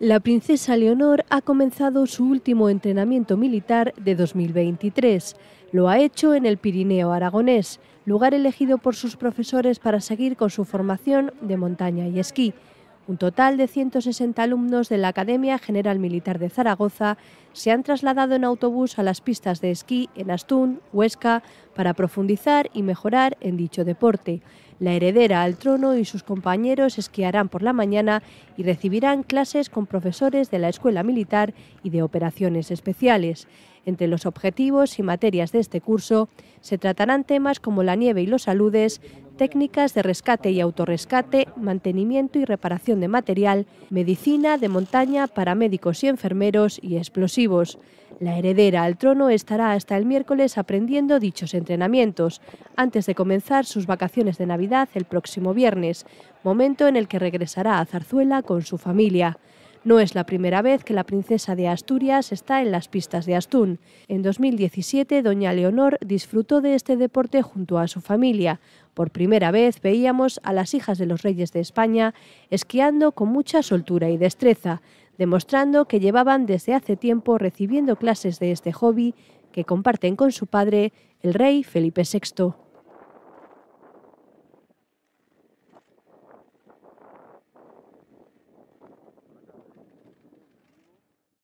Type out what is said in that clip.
La princesa Leonor ha comenzado su último entrenamiento militar de 2023. Lo ha hecho en el Pirineo aragonés, lugar elegido por sus profesores para seguir con su formación de montaña y esquí. Un total de 160 alumnos de la Academia General Militar de Zaragoza se han trasladado en autobús a las pistas de esquí en Astún, Huesca, para profundizar y mejorar en dicho deporte. La heredera al trono y sus compañeros esquiarán por la mañana y recibirán clases con profesores de la Escuela Militar y de Operaciones Especiales. Entre los objetivos y materias de este curso se tratarán temas como la nieve y los aludes, técnicas de rescate y autorrescate, mantenimiento y reparación de material, medicina de montaña para médicos y enfermeros y explosivos. La heredera al trono estará hasta el miércoles aprendiendo dichos entrenamientos, antes de comenzar sus vacaciones de Navidad el próximo viernes, momento en el que regresará a Zarzuela con su familia. No es la primera vez que la princesa de Asturias está en las pistas de Astún. En 2017, doña Leonor disfrutó de este deporte junto a su familia. Por primera vez veíamos a las hijas de los reyes de España esquiando con mucha soltura y destreza, demostrando que llevaban desde hace tiempo recibiendo clases de este hobby que comparten con su padre, el rey Felipe VI.